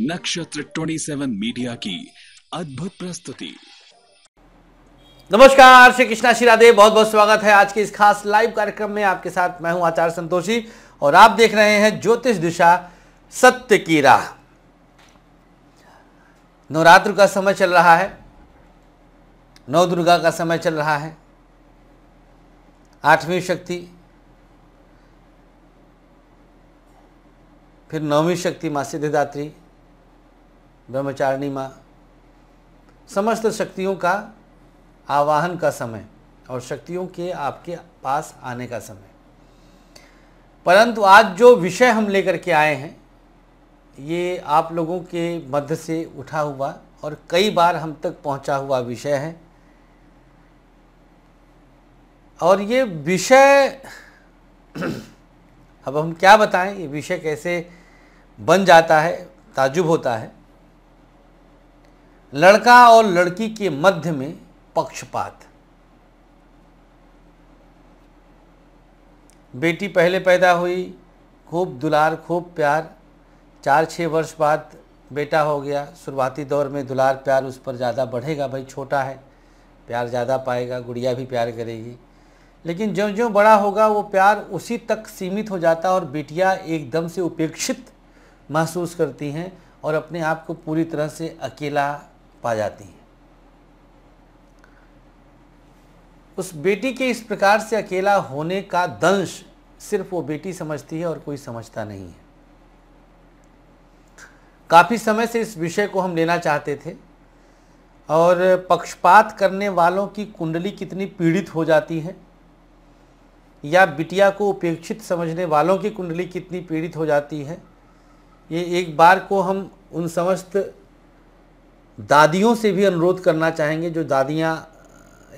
नक्षत्र 27 मीडिया की अद्भुत प्रस्तुति नमस्कार श्री कृष्णा शिरादे बहुत बहुत स्वागत है आज के इस खास लाइव कार्यक्रम में आपके साथ मैं हूं आचार्य संतोषी और आप देख रहे हैं ज्योतिष दिशा सत्य की राह नवरात्र का समय चल रहा है नौ दुर्गा का समय चल रहा है आठवीं शक्ति फिर नौवीं शक्ति माँ सिद्धिदात्री ब्रह्मचारिणी माँ समस्त शक्तियों का आवाहन का समय और शक्तियों के आपके पास आने का समय परंतु आज जो विषय हम लेकर के आए हैं ये आप लोगों के मध्य से उठा हुआ और कई बार हम तक पहुंचा हुआ विषय है और ये विषय अब हम क्या बताएं ये विषय कैसे बन जाता है ताजुब होता है लड़का और लड़की के मध्य में पक्षपात बेटी पहले पैदा हुई खूब दुलार खूब प्यार चार छः वर्ष बाद बेटा हो गया शुरुआती दौर में दुलार प्यार उस पर ज़्यादा बढ़ेगा भाई छोटा है प्यार ज़्यादा पाएगा गुड़िया भी प्यार करेगी लेकिन जो जो बड़ा होगा वो प्यार उसी तक सीमित हो जाता है और बेटियाँ एकदम से उपेक्षित महसूस करती हैं और अपने आप को पूरी तरह से अकेला पा जाती हैं उस बेटी के इस प्रकार से अकेला होने का दंश सिर्फ वो बेटी समझती है और कोई समझता नहीं है काफ़ी समय से इस विषय को हम लेना चाहते थे और पक्षपात करने वालों की कुंडली कितनी पीड़ित हो जाती है या बिटिया को उपेक्षित समझने वालों की कुंडली कितनी पीड़ित हो जाती है ये एक बार को हम उन समस्त दादियों से भी अनुरोध करना चाहेंगे जो दादियाँ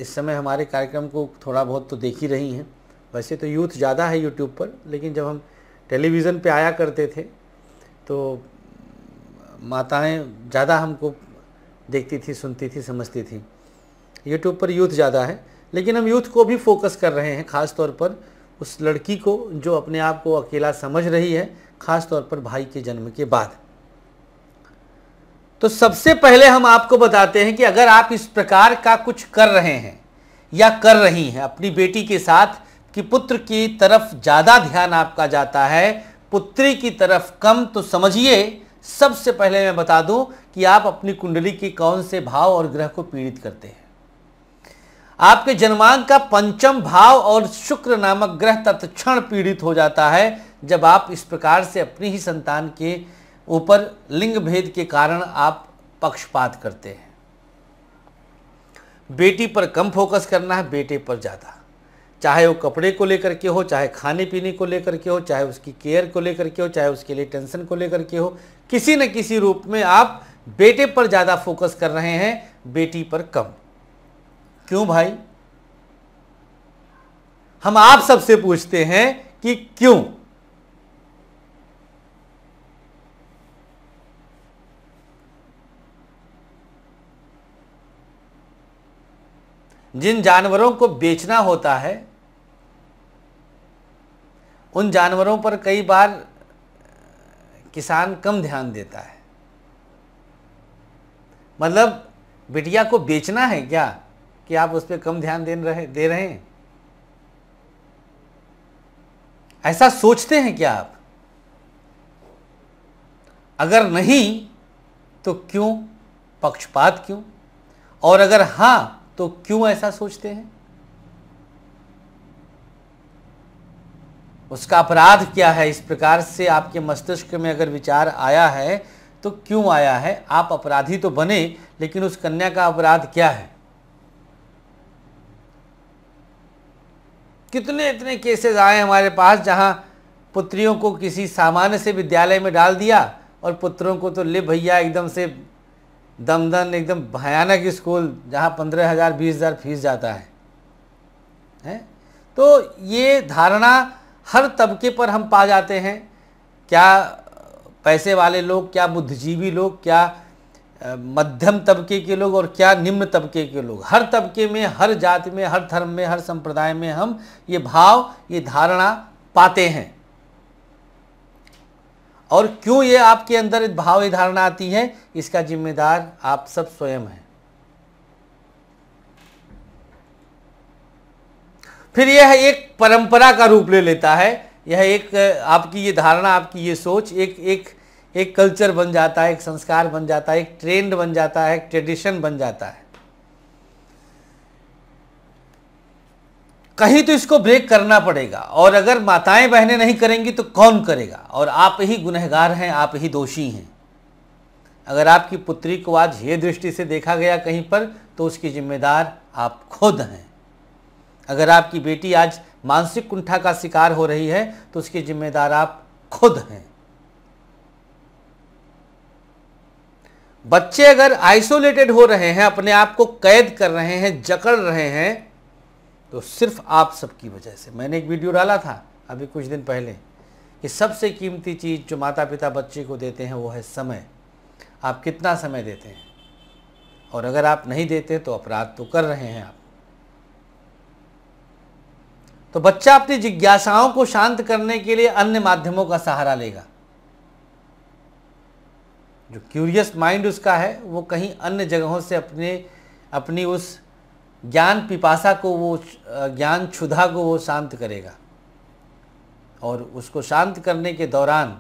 इस समय हमारे कार्यक्रम को थोड़ा बहुत तो देख ही रही हैं वैसे तो यूथ ज़्यादा है यूट्यूब पर लेकिन जब हम टेलीविज़न पे आया करते थे तो माताएं ज़्यादा हमको देखती थी सुनती थी समझती थी यूट्यूब पर यूथ ज़्यादा है लेकिन हम यूथ को भी फोकस कर रहे हैं ख़ास तौर पर उस लड़की को जो अपने आप को अकेला समझ रही है ख़ास तौर पर भाई के जन्म के बाद तो सबसे पहले हम आपको बताते हैं कि अगर आप इस प्रकार का कुछ कर रहे हैं या कर रही हैं अपनी बेटी के साथ कि पुत्र की तरफ ज़्यादा ध्यान आपका जाता है पुत्री की तरफ कम तो समझिए सबसे पहले मैं बता दूं कि आप अपनी कुंडली के कौन से भाव और ग्रह को पीड़ित करते हैं आपके जन्मांक का पंचम भाव और शुक्र नामक ग्रह तत्क्षण पीड़ित हो जाता है जब आप इस प्रकार से अपनी ही संतान के ऊपर लिंग भेद के कारण आप पक्षपात करते हैं बेटी पर कम फोकस करना है बेटे पर ज़्यादा चाहे वो कपड़े को लेकर के हो चाहे खाने पीने को लेकर के हो चाहे उसकी केयर को लेकर के हो चाहे उसके लिए टेंशन को लेकर के हो किसी न किसी रूप में आप बेटे पर ज़्यादा फोकस कर रहे हैं बेटी पर कम क्यों भाई हम आप सबसे पूछते हैं कि क्यों जिन जानवरों को बेचना होता है उन जानवरों पर कई बार किसान कम ध्यान देता है मतलब बिटिया को बेचना है क्या कि आप उस पर कम ध्यान दे रहे दे रहे हैं ऐसा सोचते हैं क्या आप अगर नहीं तो क्यों पक्षपात क्यों और अगर हाँ तो क्यों ऐसा सोचते हैं उसका अपराध क्या है इस प्रकार से आपके मस्तिष्क में अगर विचार आया है तो क्यों आया है आप अपराधी तो बने लेकिन उस कन्या का अपराध क्या है कितने इतने केसेस आए हमारे पास जहां पुत्रियों को किसी सामान्य से विद्यालय में डाल दिया और पुत्रों को तो ले भैया एकदम से दमदम एकदम भयानक स्कूल जहाँ पंद्रह हज़ार बीस हज़ार फीस जाता है हैं तो ये धारणा हर तबके पर हम पा जाते हैं क्या पैसे वाले लोग क्या बुद्धिजीवी लोग क्या मध्यम तबके के लोग और क्या निम्न तबके के लोग हर तबके में हर जाति में हर धर्म में हर संप्रदाय में हम ये भाव ये धारणा पाते हैं और क्यों ये आपके अंदर भाव धारणा आती है इसका जिम्मेदार आप सब स्वयं हैं फिर यह एक परंपरा का रूप ले लेता है यह एक आपकी ये धारणा आपकी ये सोच एक एक एक कल्चर बन जाता है एक संस्कार बन जाता है एक ट्रेंड बन जाता है एक ट्रेडिशन बन जाता है कहीं तो इसको ब्रेक करना पड़ेगा और अगर माताएं बहनें नहीं करेंगी तो कौन करेगा और आप ही गुनहगार हैं आप ही दोषी हैं अगर आपकी पुत्री को आज ये दृष्टि से देखा गया कहीं पर तो उसकी जिम्मेदार आप खुद हैं अगर आपकी बेटी आज मानसिक कुंठा का शिकार हो रही है तो उसकी जिम्मेदार आप खुद हैं बच्चे अगर आइसोलेटेड हो रहे हैं अपने आप को कैद कर रहे हैं जकड़ रहे हैं तो सिर्फ आप सबकी वजह से मैंने एक वीडियो डाला था अभी कुछ दिन पहले कि सबसे कीमती चीज़ जो माता पिता बच्चे को देते हैं वो है समय आप कितना समय देते हैं और अगर आप नहीं देते तो अपराध तो कर रहे हैं आप तो बच्चा अपनी जिज्ञासाओं को शांत करने के लिए अन्य माध्यमों का सहारा लेगा जो क्यूरियस माइंड उसका है वो कहीं अन्य जगहों से अपने अपनी उस ज्ञान पिपासा को वो ज्ञान क्षुधा को वो शांत करेगा और उसको शांत करने के दौरान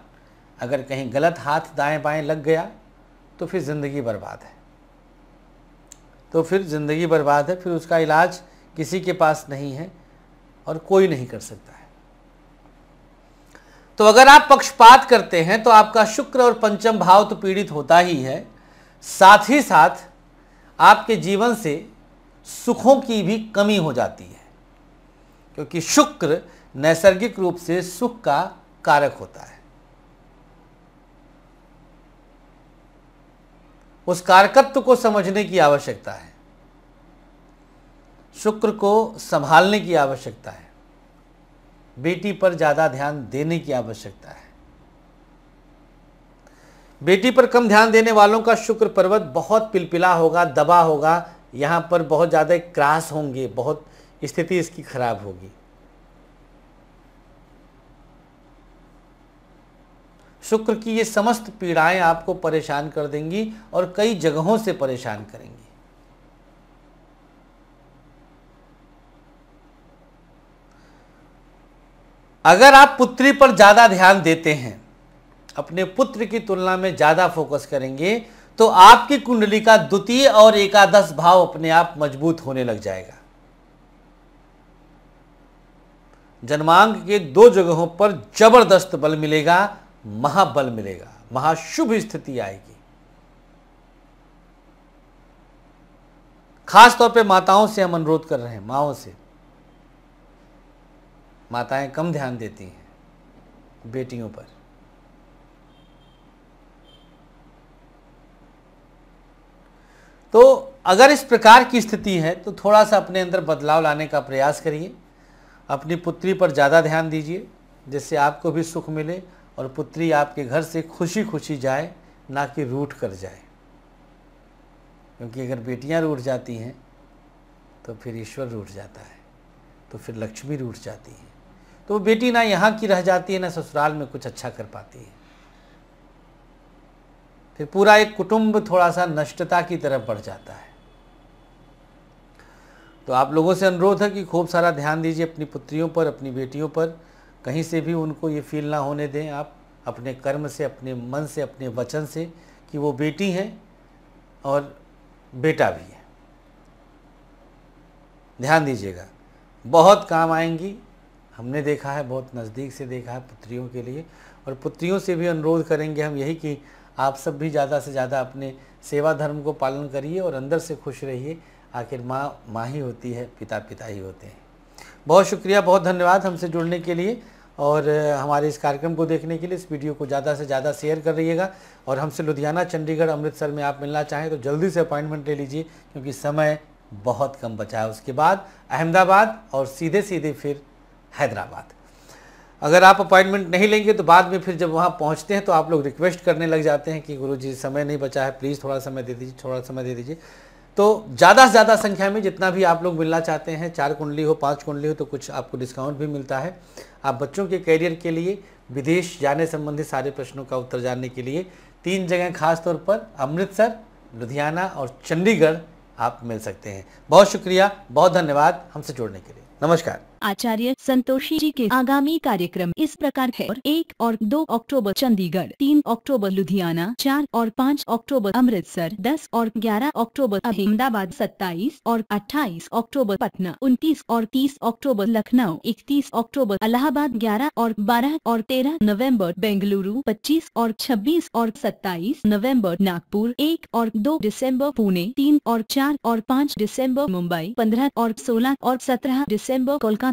अगर कहीं गलत हाथ दाएं बाएं लग गया तो फिर ज़िंदगी बर्बाद है तो फिर ज़िंदगी बर्बाद है फिर उसका इलाज किसी के पास नहीं है और कोई नहीं कर सकता है तो अगर आप पक्षपात करते हैं तो आपका शुक्र और पंचम भाव तो पीड़ित होता ही है साथ ही साथ आपके जीवन से सुखों की भी कमी हो जाती है क्योंकि शुक्र नैसर्गिक रूप से सुख का कारक होता है उस कारकत्व को समझने की आवश्यकता है शुक्र को संभालने की आवश्यकता है बेटी पर ज़्यादा ध्यान देने की आवश्यकता है बेटी पर कम ध्यान देने वालों का शुक्र पर्वत बहुत पिलपिला होगा दबा होगा यहाँ पर बहुत ज़्यादा क्रास होंगे बहुत स्थिति इसकी खराब होगी शुक्र की ये समस्त पीड़ाएं आपको परेशान कर देंगी और कई जगहों से परेशान करेंगी अगर आप पुत्री पर ज़्यादा ध्यान देते हैं अपने पुत्र की तुलना में ज़्यादा फोकस करेंगे तो आपकी कुंडली का द्वितीय और एकादश भाव अपने आप मजबूत होने लग जाएगा जन्मांग के दो जगहों पर जबरदस्त बल मिलेगा महाबल मिलेगा महाशुभ स्थिति आएगी खास तौर पे माताओं से हम अनुरोध कर रहे हैं माओ से माताएं कम ध्यान देती हैं बेटियों पर अगर इस प्रकार की स्थिति है तो थोड़ा सा अपने अंदर बदलाव लाने का प्रयास करिए अपनी पुत्री पर ज़्यादा ध्यान दीजिए जिससे आपको भी सुख मिले और पुत्री आपके घर से खुशी खुशी जाए ना कि रूठ कर जाए क्योंकि अगर बेटियां रूठ जाती हैं तो फिर ईश्वर रूठ जाता है तो फिर लक्ष्मी रूठ जाती है तो वो बेटी ना यहाँ की रह जाती है ना ससुराल में कुछ अच्छा कर पाती है फिर पूरा एक कुटुंब थोड़ा सा नष्टता की तरफ बढ़ जाता है तो आप लोगों से अनुरोध है कि खूब सारा ध्यान दीजिए अपनी पुत्रियों पर अपनी बेटियों पर कहीं से भी उनको ये फील ना होने दें आप अपने कर्म से अपने मन से अपने वचन से कि वो बेटी हैं और बेटा भी है ध्यान दीजिएगा बहुत काम आएंगी हमने देखा है बहुत नज़दीक से देखा है पुत्रियों के लिए और पुत्रियों से भी अनुरोध करेंगे हम यही कि आप सब भी ज़्यादा से ज़्यादा अपने सेवा धर्म को पालन करिए और अंदर से खुश रहिए आखिर माँ माँ ही होती है पिता पिता ही होते हैं बहुत शुक्रिया बहुत धन्यवाद हमसे जुड़ने के लिए और हमारे इस कार्यक्रम को देखने के लिए इस वीडियो को ज़्यादा से ज़्यादा शेयर कर रहिएगा और हमसे लुधियाना चंडीगढ़ अमृतसर में आप मिलना चाहें तो जल्दी से अपॉइंटमेंट ले लीजिए क्योंकि समय बहुत कम बचा है उसके बाद अहमदाबाद और सीधे सीधे फिर हैदराबाद अगर आप अपॉइंटमेंट नहीं लेंगे तो बाद में फिर जब वहाँ पहुँचते हैं तो आप लोग रिक्वेस्ट करने लग जाते हैं कि गुरु जी समय नहीं बचा है प्लीज़ थोड़ा समय दे दीजिए थोड़ा समय दे दीजिए तो ज़्यादा से ज़्यादा संख्या में जितना भी आप लोग मिलना चाहते हैं चार कुंडली हो पाँच कुंडली हो तो कुछ आपको डिस्काउंट भी मिलता है आप बच्चों के कैरियर के लिए विदेश जाने संबंधी सारे प्रश्नों का उत्तर जानने के लिए तीन जगह खास तौर पर अमृतसर लुधियाना और चंडीगढ़ आप मिल सकते हैं बहुत शुक्रिया बहुत धन्यवाद हमसे जुड़ने के लिए नमस्कार आचार्य संतोषी जी के आगामी कार्यक्रम इस प्रकार है और एक और दो अक्टूबर चंडीगढ़ तीन अक्टूबर लुधियाना चार और पाँच अक्टूबर अमृतसर दस और ग्यारह अक्टूबर अहमदाबाद सत्ताईस और अट्ठाईस अक्टूबर पटना उनतीस और तीस अक्टूबर लखनऊ इकतीस अक्टूबर अलाहाबाद ग्यारह और बारह और तेरह नवम्बर बेंगलुरु पच्चीस और छब्बीस और सत्ताईस नवम्बर नागपुर एक और दो दिसम्बर पुणे तीन और चार और पाँच दिसम्बर मुंबई पंद्रह और सोलह और सत्रह दिसम्बर कोलकाता